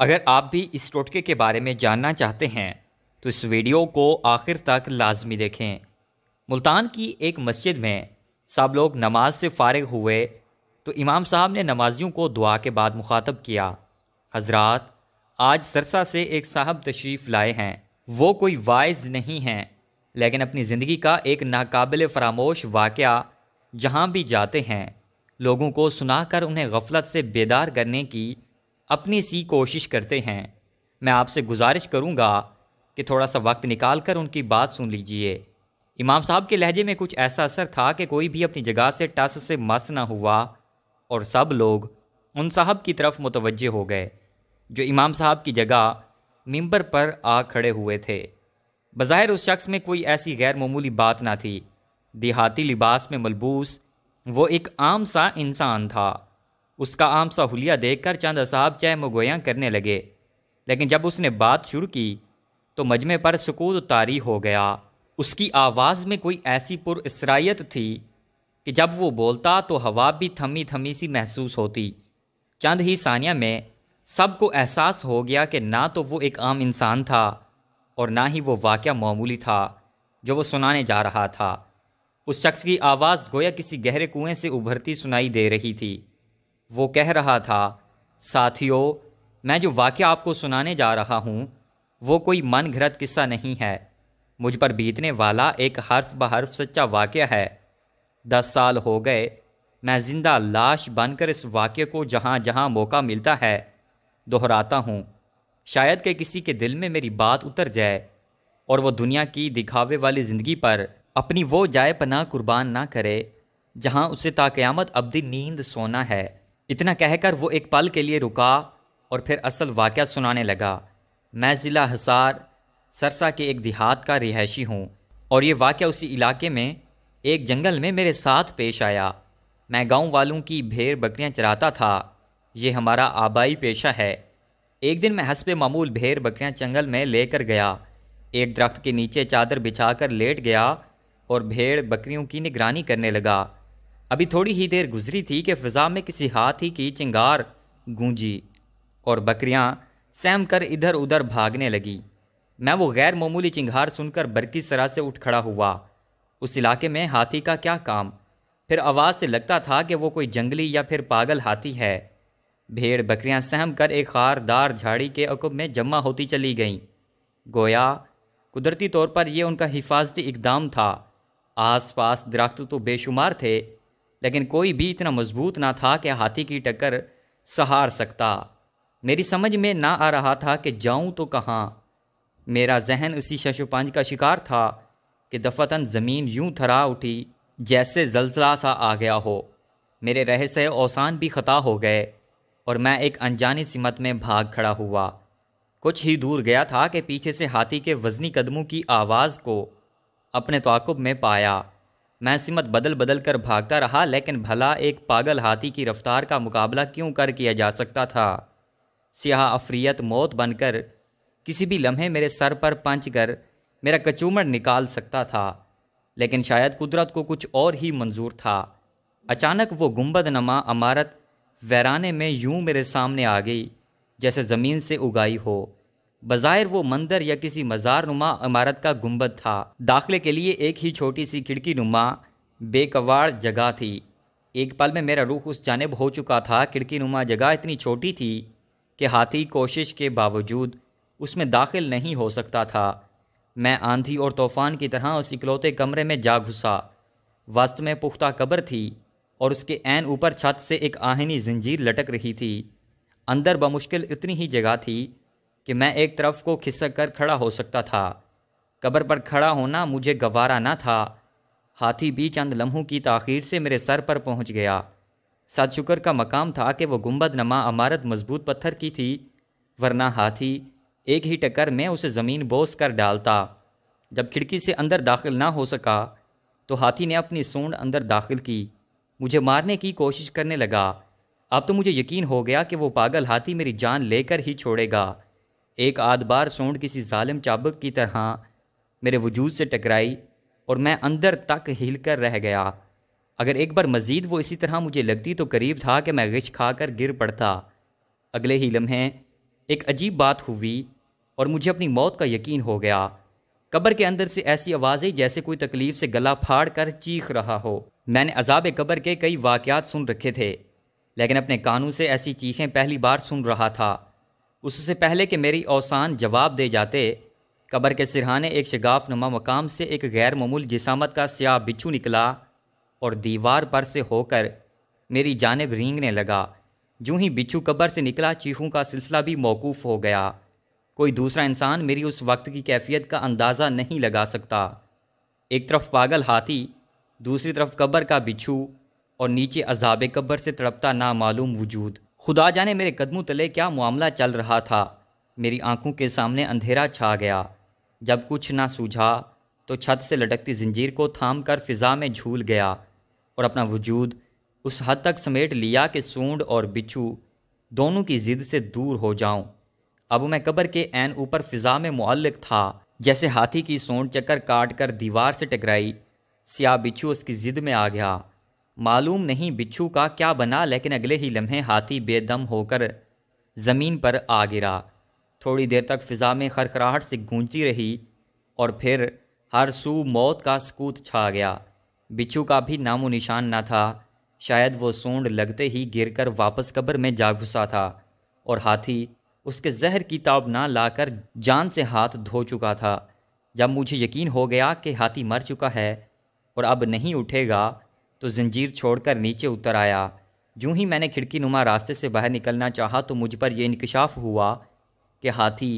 अगर आप भी इस टोटके के बारे में जानना चाहते हैं तो इस वीडियो को आखिर तक लाजमी देखें मुल्तान की एक मस्जिद में सब लोग नमाज से फारग हुए तो इमाम साहब ने नमाजियों को दुआ के बाद मुखातब किया हजरात आज सरसा से एक साहब तशरीफ़ लाए हैं वो कोई वाइज नहीं हैं लेकिन अपनी ज़िंदगी का एक नाकबिल फरामोश वाक़ जहाँ भी जाते हैं लोगों को सुनाकर उन्हें गफलत से बेदार करने की अपनी सी कोशिश करते हैं मैं आपसे गुजारिश करूँगा कि थोड़ा सा वक्त निकाल कर उनकी बात सुन लीजिए इमाम साहब के लहजे में कुछ ऐसा असर था कि कोई भी अपनी जगह से टस से मस ना हुआ और सब लोग उन साहब की तरफ मुतवजह हो गए जो इमाम साहब की जगह मिंबर पर आ खड़े हुए थे बज़ाहिर उस शख्स में कोई ऐसी गैर बात ना थी देहाती लिबास में मलबूस वो एक आम सा इंसान था उसका आम सा हुलिया देखकर चांदा साहब चह मगोयाँ करने लगे लेकिन जब उसने बात शुरू की तो मजमे पर सुकूत तारी हो गया उसकी आवाज़ में कोई ऐसी इसराइत थी कि जब वो बोलता तो हवा भी थमी थमी सी महसूस होती चंद ही सानिया में सबको एहसास हो गया कि ना तो वो एक आम इंसान था और ना ही वो वाक़ मामूली था जो वो सुनाने जा रहा था उस शख्स की आवाज़ गोया किसी गहरे कुएं से उभरती सुनाई दे रही थी वो कह रहा था साथियों मैं जो वाक़ आपको सुनाने जा रहा हूँ वो कोई मन घृत किस्सा नहीं है मुझ पर बीतने वाला एक हर्फ ब हर्फ सच्चा वाक़ है दस साल हो गए मैं ज़िंदा लाश बनकर इस वाक्य को जहाँ जहाँ मौका मिलता है दोहराता हूँ शायद के किसी के दिल में मेरी बात उतर जाए और वो दुनिया की दिखावे वाली ज़िंदगी पर अपनी वो जाए पना कुर्बान ना करे जहाँ उसे ताक़यामत अब्दी नींद सोना है इतना कहकर वो एक पल के लिए रुका और फिर असल वाक़ सुनाने लगा मैं ज़िला हसार सरसा के एक देहात का रिहायशी हूँ और ये वाक़ उसी इलाके में एक जंगल में मेरे साथ पेश आया मैं गांव वालों की भेड़ बकरियां चराता था ये हमारा आबाई पेशा है एक दिन मैं हंसब मामूल भेड़ बकरियां जंगल में लेकर गया एक दरख्त के नीचे चादर बिछाकर लेट गया और भेड़ बकरियों की निगरानी करने लगा अभी थोड़ी ही देर गुजरी थी कि फिजा में किसी हाथी की चिंगार गूंजी और बकरियां सहम कर इधर उधर भागने लगी मैं वो गैर मामूली चिंगार सुनकर बरकी सरा से उठ खड़ा हुआ उस इलाके में हाथी का क्या काम फिर आवाज़ से लगता था कि वो कोई जंगली या फिर पागल हाथी है भेड़ बकरियां सहम कर एक खारदार झाड़ी के अकुब में जमा होती चली गईं गोया कुदरती तौर पर यह उनका हिफाजती इकदाम था आस पास दरख्त तो बेशुमार थे लेकिन कोई भी इतना मजबूत ना था कि हाथी की टक्कर सहार सकता मेरी समझ में ना आ रहा था कि जाऊं तो कहाँ मेरा जहन उसी शशुपांज का शिकार था कि दफतन ज़मीन यूं थरा उठी जैसे जलसला सा आ गया हो मेरे रहस्य औसान भी ख़ता हो गए और मैं एक अनजानी सिमत में भाग खड़ा हुआ कुछ ही दूर गया था कि पीछे से हाथी के वज़नी कदमों की आवाज़ को अपने तोक़ुब में पाया मैं सिमत बदल बदल कर भागता रहा लेकिन भला एक पागल हाथी की रफ्तार का मुकाबला क्यों कर किया जा सकता था सियाह अफरीत मौत बनकर किसी भी लम्हे मेरे सर पर पंच कर मेरा कचूमड़ निकाल सकता था लेकिन शायद कुदरत को कुछ और ही मंजूर था अचानक वो गुम्बद नमा अमारत वैराने में यूं मेरे सामने आ गई जैसे ज़मीन से उगाई हो बाज़ाहिर वो मंदिर या किसी मज़ार नुमा इमारत का गुंबद था दाखिले के लिए एक ही छोटी सी खिड़की नुमा बेकवाड़ जगह थी एक पल में मेरा रुख उस जानब हो चुका था खिड़की नुमा जगह इतनी छोटी थी कि हाथी कोशिश के बावजूद उसमें दाखिल नहीं हो सकता था मैं आंधी और तूफ़ान की तरह उस इकलौते कमरे में जा घुसा वस्त में पुख्ता कब्र थी और उसके एन ऊपर छत से एक आहनी जंजीर लटक रही थी अंदर बमुश्किल इतनी ही जगह थी कि मैं एक तरफ को खिसक कर खड़ा हो सकता था कब्र पर खड़ा होना मुझे गवारा ना था हाथी भी चंद लम्हों की तखिर से मेरे सर पर पहुंच गया सात शुक्र का मकाम था कि वह गुम्बद नमा अमारत मजबूत पत्थर की थी वरना हाथी एक ही टक्कर में उसे ज़मीन बोस कर डालता जब खिड़की से अंदर दाखिल ना हो सका तो हाथी ने अपनी सूंड अंदर दाखिल की मुझे मारने की कोशिश करने लगा अब तो मुझे यकीन हो गया कि वो पागल हाथी मेरी जान लेकर ही छोड़ेगा एक आध बार सोंड किसी ालिम चाबक की तरह मेरे वजूद से टकराई और मैं अंदर तक हिल कर रह गया अगर एक बार मज़ीद वो इसी तरह मुझे लगती तो करीब था कि मैं गिछ खा कर गिर पड़ता अगले ही लम्हे एक अजीब बात हुई और मुझे अपनी मौत का यकीन हो गया कब्र के अंदर से ऐसी आवाज़ें जैसे कोई तकलीफ़ से गला फाड़ कर चीख रहा हो मैंने अजाब कब्र के कई वाक़ सुन रखे थे लेकिन अपने कानों से ऐसी चीखें पहली बार सुन रहा था उससे पहले कि मेरी औसान जवाब दे जाते कब्र के सिरहाने एक शगाफ नुमा मकाम से एक गैर ममूल जिसामत का स्याह बिच्छू निकला और दीवार पर से होकर मेरी जानब रींगने लगा जूँ ही बिच्छू कब्र से निकला चीखों का सिलसिला भी मौकूफ़ हो गया कोई दूसरा इंसान मेरी उस वक्त की कैफियत का अंदाज़ा नहीं लगा सकता एक तरफ पागल हाथी दूसरी तरफ कब्र का बिच्छू और नीचे अजाब कब्र से तड़पता नामालूम वजूद खुदा जाने मेरे कदमों तले क्या मामला चल रहा था मेरी आंखों के सामने अंधेरा छा गया जब कुछ ना सूझा तो छत से लटकती जंजीर को थाम कर फिज़ा में झूल गया और अपना वजूद उस हद तक समेट लिया कि सूंड और बिच्छू दोनों की ज़िद से दूर हो जाऊं। अब मैं कब्र के एन ऊपर फिज़ा में मुअल्लक था जैसे हाथी की सूंड चक्कर काट कर दीवार से टकराई सिया बिच्छू उसकी ज़िद में आ गया मालूम नहीं बिच्छू का क्या बना लेकिन अगले ही लम्हे हाथी बेदम होकर ज़मीन पर आ गिरा थोड़ी देर तक फ़िज़ा में खरखराहट से गूंजती रही और फिर हर सू मौत का सकूत छा गया बिच्छू का भी नामो निशान ना था शायद वो सूंड लगते ही गिरकर वापस कब्र में जा घुसा था और हाथी उसके जहर की ताब ना लाकर जान से हाथ धो चुका था जब मुझे यकीन हो गया कि हाथी मर चुका है और अब नहीं उठेगा तो जंजीर छोड़कर नीचे उतर आया जूँ ही मैंने खिड़की नुमा रास्ते से बाहर निकलना चाहा तो मुझ पर यह इंकशाफ हुआ कि हाथी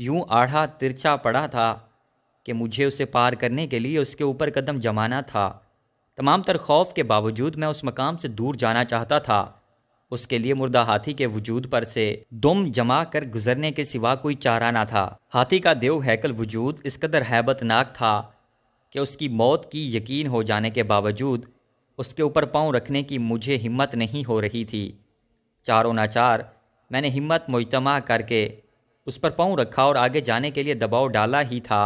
यूं आढ़ा तिरछा पड़ा था कि मुझे उसे पार करने के लिए उसके ऊपर कदम जमाना था तमाम तर खौफ के बावजूद मैं उस मकाम से दूर जाना चाहता था उसके लिए मुर्दा हाथी के वजूद पर से दुम जमा कर गुजरने के सिवा कोई चारा ना था हाथी का देव हैकल वजूद इस कदर हैबतनाक था कि उसकी मौत की यकीन हो जाने के बावजूद उसके ऊपर पाँव रखने की मुझे हिम्मत नहीं हो रही थी चारों नाचार मैंने हिम्मत मुजतमा करके उस पर पाँव रखा और आगे जाने के लिए दबाव डाला ही था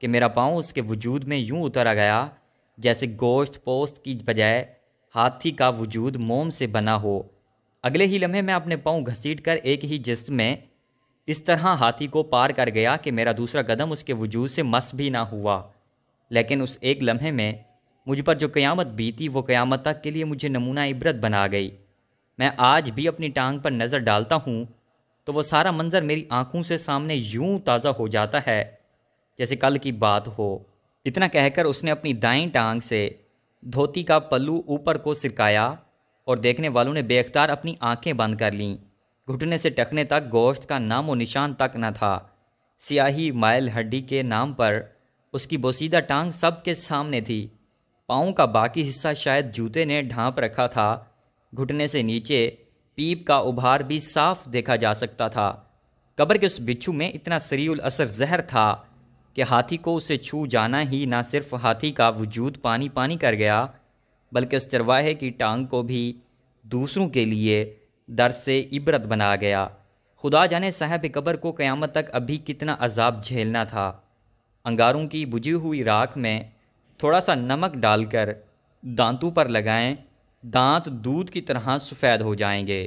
कि मेरा पाँव उसके वजूद में यूं आ गया जैसे गोश्त पोस्त की बजाय हाथी का वजूद मोम से बना हो अगले ही लम्हे मैं अपने पाँव घसीट कर एक ही जिस्म में इस तरह हाथी को पार कर गया कि मेरा दूसरा कदम उसके वजूद से मस भी ना हुआ लेकिन उस एक लम्हे में मुझ पर जो क़यामत बीती वो क़यामत तक के लिए मुझे नमूना इबरत बना गई मैं आज भी अपनी टांग पर नज़र डालता हूँ तो वो सारा मंज़र मेरी आँखों से सामने यूं ताज़ा हो जाता है जैसे कल की बात हो इतना कहकर उसने अपनी दाएं टांग से धोती का पल्लू ऊपर को सिरकाया और देखने वालों ने बेख्तार अपनी आंखें बंद कर लीं घुटने से टखने तक गोश्त का नामो निशान तक न था सियाही मायल हड्डी के नाम पर उसकी बोसीदा टांग सबके सामने थी पाँव का बाकी हिस्सा शायद जूते ने ढांप रखा था घुटने से नीचे पीप का उभार भी साफ देखा जा सकता था कब्र के उस बिच्छू में इतना सरील असर जहर था कि हाथी को उसे छू जाना ही ना सिर्फ हाथी का वजूद पानी पानी कर गया बल्कि उस चरवाहे की टांग को भी दूसरों के लिए दर से इबरत बना गया खुदा जाने साहब कब्र को क़्यामत तक अभी कितना अजाब झेलना था अंगारों की बुझी हुई राख में थोड़ा सा नमक डालकर दांतों पर लगाएं दांत दूध की तरह सफ़ेद हो जाएंगे